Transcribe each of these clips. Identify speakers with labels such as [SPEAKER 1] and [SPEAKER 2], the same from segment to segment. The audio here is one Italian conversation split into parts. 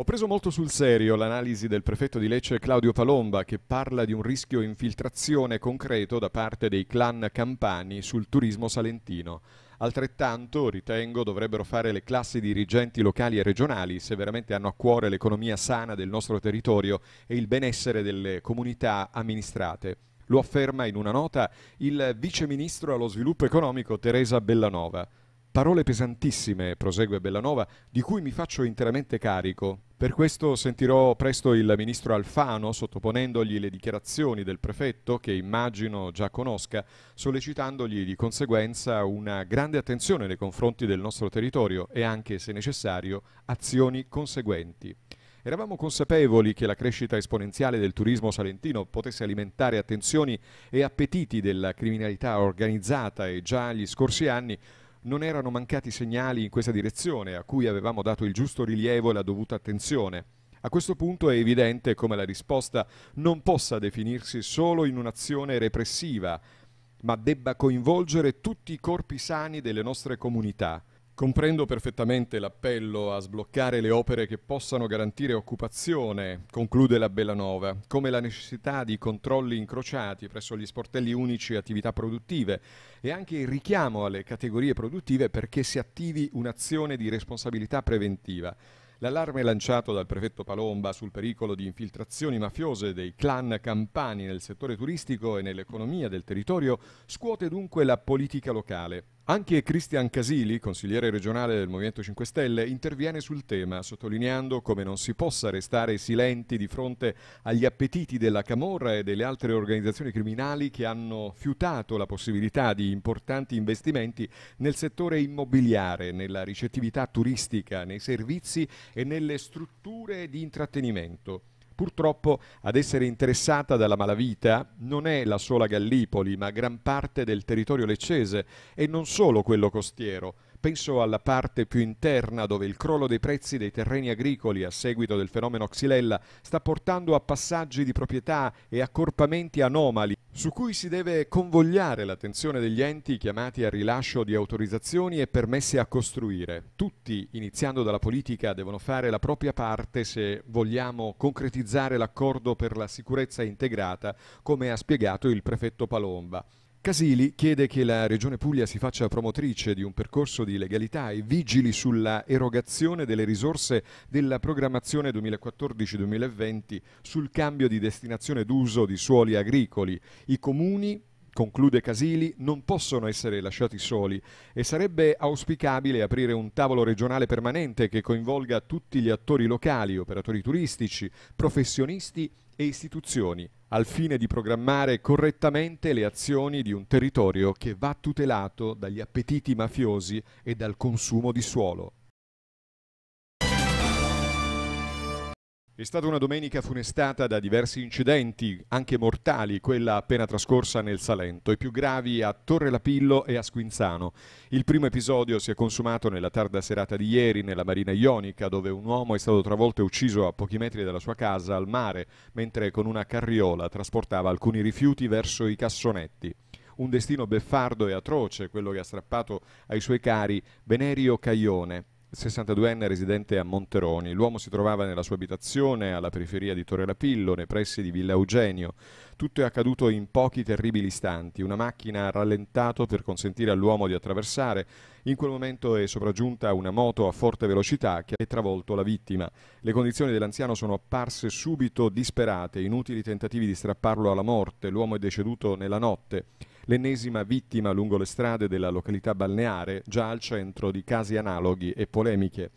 [SPEAKER 1] Ho preso molto sul serio l'analisi del prefetto di Lecce Claudio Palomba che parla di un rischio infiltrazione concreto da parte dei clan campani sul turismo salentino. Altrettanto, ritengo, dovrebbero fare le classi dirigenti locali e regionali se veramente hanno a cuore l'economia sana del nostro territorio e il benessere delle comunità amministrate. Lo afferma in una nota il vice ministro allo sviluppo economico Teresa Bellanova. Parole pesantissime, prosegue Bellanova, di cui mi faccio interamente carico. Per questo sentirò presto il ministro Alfano sottoponendogli le dichiarazioni del prefetto, che immagino già conosca, sollecitandogli di conseguenza una grande attenzione nei confronti del nostro territorio e anche, se necessario, azioni conseguenti. Eravamo consapevoli che la crescita esponenziale del turismo salentino potesse alimentare attenzioni e appetiti della criminalità organizzata e già gli scorsi anni non erano mancati segnali in questa direzione, a cui avevamo dato il giusto rilievo e la dovuta attenzione. A questo punto è evidente come la risposta non possa definirsi solo in un'azione repressiva, ma debba coinvolgere tutti i corpi sani delle nostre comunità, Comprendo perfettamente l'appello a sbloccare le opere che possano garantire occupazione, conclude la Bellanova, come la necessità di controlli incrociati presso gli sportelli unici e attività produttive e anche il richiamo alle categorie produttive perché si attivi un'azione di responsabilità preventiva. L'allarme lanciato dal prefetto Palomba sul pericolo di infiltrazioni mafiose dei clan campani nel settore turistico e nell'economia del territorio scuote dunque la politica locale. Anche Cristian Casili, consigliere regionale del Movimento 5 Stelle, interviene sul tema, sottolineando come non si possa restare silenti di fronte agli appetiti della Camorra e delle altre organizzazioni criminali che hanno fiutato la possibilità di importanti investimenti nel settore immobiliare, nella ricettività turistica, nei servizi e nelle strutture di intrattenimento. Purtroppo ad essere interessata dalla malavita non è la sola Gallipoli, ma gran parte del territorio leccese e non solo quello costiero. Penso alla parte più interna dove il crollo dei prezzi dei terreni agricoli a seguito del fenomeno Xylella sta portando a passaggi di proprietà e accorpamenti anomali su cui si deve convogliare l'attenzione degli enti chiamati al rilascio di autorizzazioni e permessi a costruire. Tutti, iniziando dalla politica, devono fare la propria parte se vogliamo concretizzare l'accordo per la sicurezza integrata, come ha spiegato il prefetto Palomba. Casili chiede che la Regione Puglia si faccia promotrice di un percorso di legalità e vigili sulla erogazione delle risorse della programmazione 2014-2020 sul cambio di destinazione d'uso di suoli agricoli. I comuni conclude Casili, non possono essere lasciati soli e sarebbe auspicabile aprire un tavolo regionale permanente che coinvolga tutti gli attori locali, operatori turistici, professionisti e istituzioni al fine di programmare correttamente le azioni di un territorio che va tutelato dagli appetiti mafiosi e dal consumo di suolo. È stata una domenica funestata da diversi incidenti, anche mortali, quella appena trascorsa nel Salento, i più gravi a Torre Lapillo e a Squinzano. Il primo episodio si è consumato nella tarda serata di ieri nella Marina Ionica, dove un uomo è stato travolto e ucciso a pochi metri dalla sua casa al mare, mentre con una carriola trasportava alcuni rifiuti verso i cassonetti un destino beffardo e atroce, quello che ha strappato ai suoi cari Venerio Caglione. 62enne residente a Monteroni. L'uomo si trovava nella sua abitazione alla periferia di Torre Lapillo, nei pressi di Villa Eugenio. Tutto è accaduto in pochi terribili istanti. Una macchina ha rallentato per consentire all'uomo di attraversare. In quel momento è sopraggiunta una moto a forte velocità che ha travolto la vittima. Le condizioni dell'anziano sono apparse subito disperate, inutili tentativi di strapparlo alla morte. L'uomo è deceduto nella notte l'ennesima vittima lungo le strade della località balneare, già al centro di casi analoghi e polemiche.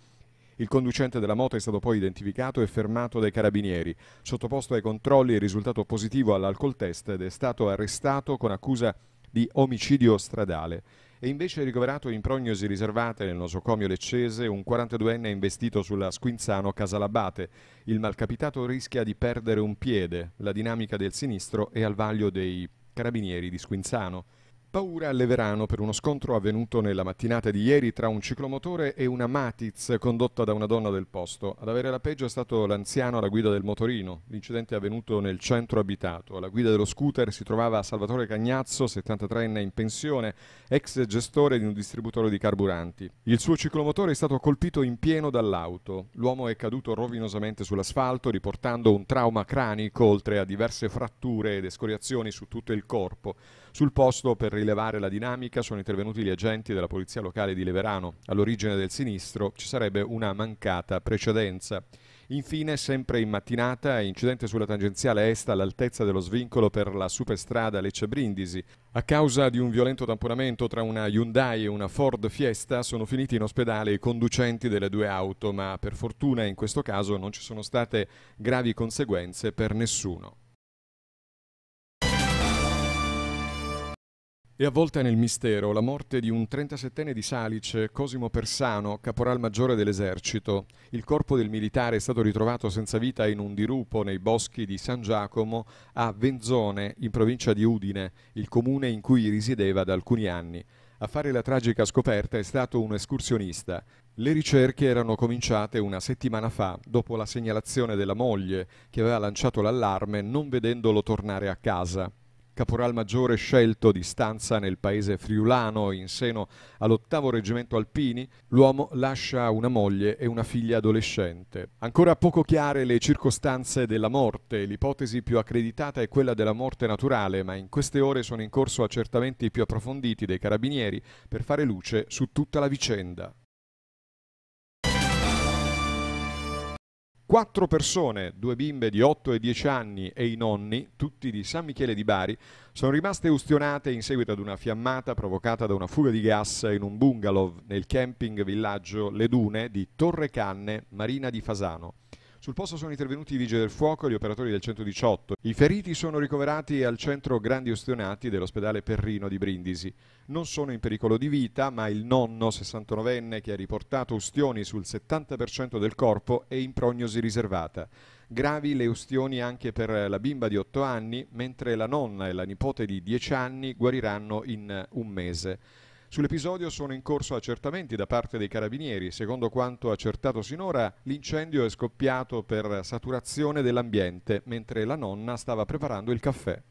[SPEAKER 1] Il conducente della moto è stato poi identificato e fermato dai carabinieri, sottoposto ai controlli è risultato positivo all'alcol test ed è stato arrestato con accusa di omicidio stradale. E invece ricoverato in prognosi riservate nel nosocomio leccese un 42enne investito sulla Squinzano Casalabate. Il malcapitato rischia di perdere un piede, la dinamica del sinistro è al vaglio dei Carabinieri di Squinzano. Paura a Leverano per uno scontro avvenuto nella mattinata di ieri tra un ciclomotore e una Matiz condotta da una donna del posto. Ad avere la peggio è stato l'anziano alla guida del motorino. L'incidente è avvenuto nel centro abitato. Alla guida dello scooter si trovava Salvatore Cagnazzo, 73enne in pensione, ex gestore di un distributore di carburanti. Il suo ciclomotore è stato colpito in pieno dall'auto. L'uomo è caduto rovinosamente sull'asfalto, riportando un trauma cranico oltre a diverse fratture ed escoriazioni su tutto il corpo. Sul posto per il rilevare la dinamica sono intervenuti gli agenti della Polizia Locale di Leverano. All'origine del sinistro ci sarebbe una mancata precedenza. Infine, sempre in mattinata, incidente sulla tangenziale est all'altezza dello svincolo per la superstrada Lecce Brindisi. A causa di un violento tamponamento tra una Hyundai e una Ford Fiesta sono finiti in ospedale i conducenti delle due auto, ma per fortuna in questo caso non ci sono state gravi conseguenze per nessuno. E avvolta nel mistero la morte di un 37enne di Salice, Cosimo Persano, caporal maggiore dell'esercito. Il corpo del militare è stato ritrovato senza vita in un dirupo nei boschi di San Giacomo a Venzone, in provincia di Udine, il comune in cui risiedeva da alcuni anni. A fare la tragica scoperta è stato un escursionista. Le ricerche erano cominciate una settimana fa, dopo la segnalazione della moglie, che aveva lanciato l'allarme non vedendolo tornare a casa caporal maggiore scelto di stanza nel paese friulano in seno all'ottavo reggimento alpini, l'uomo lascia una moglie e una figlia adolescente. Ancora poco chiare le circostanze della morte, l'ipotesi più accreditata è quella della morte naturale, ma in queste ore sono in corso accertamenti più approfonditi dei carabinieri per fare luce su tutta la vicenda. Quattro persone, due bimbe di 8 e 10 anni e i nonni, tutti di San Michele di Bari, sono rimaste ustionate in seguito ad una fiammata provocata da una fuga di gas in un bungalow nel camping villaggio Le Dune di Torre Canne, Marina di Fasano. Sul posto sono intervenuti i vigili del fuoco e gli operatori del 118. I feriti sono ricoverati al centro Grandi Ostionati dell'ospedale Perrino di Brindisi. Non sono in pericolo di vita, ma il nonno 69enne che ha riportato ustioni sul 70% del corpo è in prognosi riservata. Gravi le ustioni anche per la bimba di 8 anni, mentre la nonna e la nipote di 10 anni guariranno in un mese. Sull'episodio sono in corso accertamenti da parte dei carabinieri. Secondo quanto accertato sinora, l'incendio è scoppiato per saturazione dell'ambiente mentre la nonna stava preparando il caffè.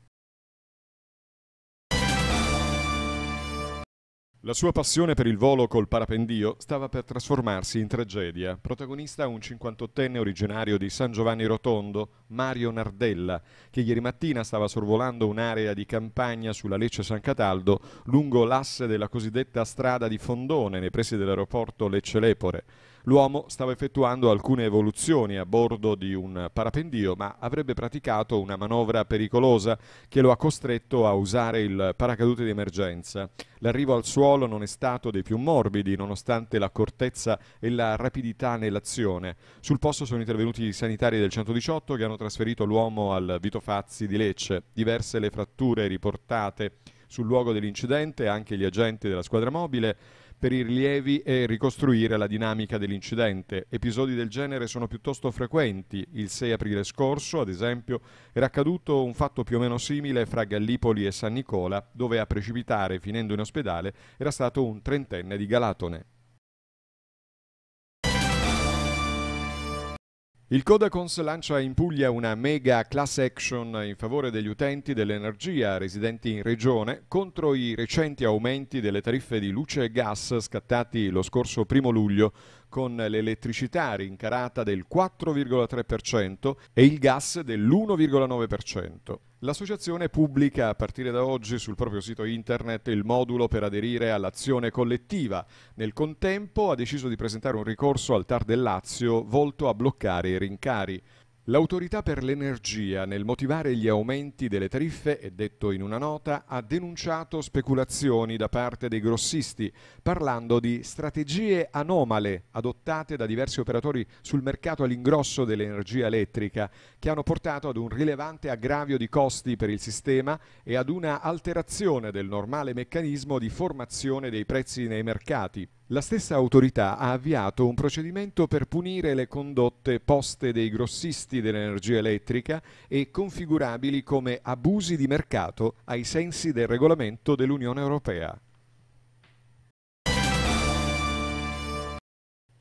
[SPEAKER 1] La sua passione per il volo col parapendio stava per trasformarsi in tragedia. Protagonista un 58enne originario di San Giovanni Rotondo, Mario Nardella, che ieri mattina stava sorvolando un'area di campagna sulla Lecce San Cataldo lungo l'asse della cosiddetta strada di Fondone nei pressi dell'aeroporto Lecce Lepore. L'uomo stava effettuando alcune evoluzioni a bordo di un parapendio, ma avrebbe praticato una manovra pericolosa che lo ha costretto a usare il paracadute di emergenza. L'arrivo al suolo non è stato dei più morbidi, nonostante l'accortezza e la rapidità nell'azione. Sul posto sono intervenuti i sanitari del 118 che hanno trasferito l'uomo al Vito Fazzi di Lecce. Diverse le fratture riportate sul luogo dell'incidente, anche gli agenti della squadra mobile per i rilievi e ricostruire la dinamica dell'incidente. Episodi del genere sono piuttosto frequenti. Il 6 aprile scorso, ad esempio, era accaduto un fatto più o meno simile fra Gallipoli e San Nicola, dove a precipitare, finendo in ospedale, era stato un trentenne di Galatone. Il Codacons lancia in Puglia una mega class action in favore degli utenti dell'energia residenti in regione contro i recenti aumenti delle tariffe di luce e gas scattati lo scorso primo luglio con l'elettricità rincarata del 4,3% e il gas dell'1,9%. L'associazione pubblica a partire da oggi sul proprio sito internet il modulo per aderire all'azione collettiva. Nel contempo ha deciso di presentare un ricorso al TAR del Lazio volto a bloccare i rincari. L'autorità per l'energia, nel motivare gli aumenti delle tariffe, è detto in una nota, ha denunciato speculazioni da parte dei grossisti, parlando di strategie anomale adottate da diversi operatori sul mercato all'ingrosso dell'energia elettrica, che hanno portato ad un rilevante aggravio di costi per il sistema e ad una alterazione del normale meccanismo di formazione dei prezzi nei mercati la stessa autorità ha avviato un procedimento per punire le condotte poste dei grossisti dell'energia elettrica e configurabili come abusi di mercato ai sensi del regolamento dell'Unione Europea.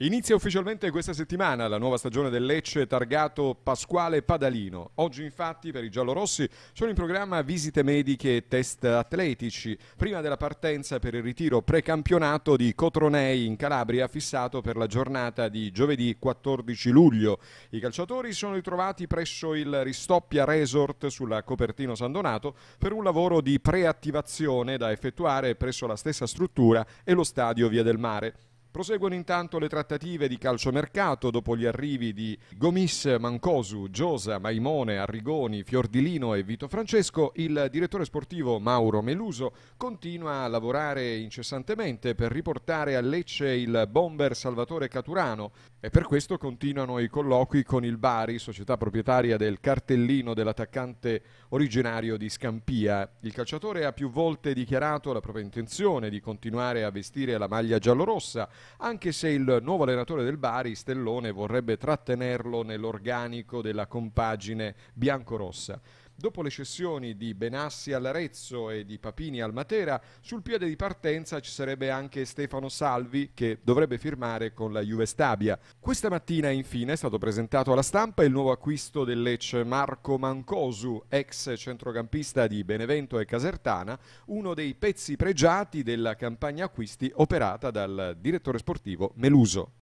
[SPEAKER 1] Inizia ufficialmente questa settimana la nuova stagione del Lecce targato Pasquale Padalino. Oggi infatti per i giallorossi sono in programma visite mediche e test atletici, prima della partenza per il ritiro precampionato di Cotronei in Calabria fissato per la giornata di giovedì 14 luglio. I calciatori sono ritrovati presso il Ristoppia Resort sulla Copertino San Donato per un lavoro di preattivazione da effettuare presso la stessa struttura e lo stadio Via del Mare. Proseguono intanto le trattative di calciomercato dopo gli arrivi di Gomis, Mancosu, Giosa, Maimone, Arrigoni, Fiordilino e Vito Francesco. Il direttore sportivo Mauro Meluso continua a lavorare incessantemente per riportare a Lecce il bomber Salvatore Caturano e per questo continuano i colloqui con il Bari, società proprietaria del cartellino dell'attaccante originario di Scampia. Il calciatore ha più volte dichiarato la propria intenzione di continuare a vestire la maglia giallorossa anche se il nuovo allenatore del Bari, Stellone, vorrebbe trattenerlo nell'organico della compagine biancorossa. Dopo le cessioni di Benassi all'Arezzo e di Papini al Matera, sul piede di partenza ci sarebbe anche Stefano Salvi che dovrebbe firmare con la Juve Stabia. Questa mattina infine è stato presentato alla stampa il nuovo acquisto del Lecce Marco Mancosu, ex centrocampista di Benevento e Casertana, uno dei pezzi pregiati della campagna acquisti operata dal direttore sportivo Meluso.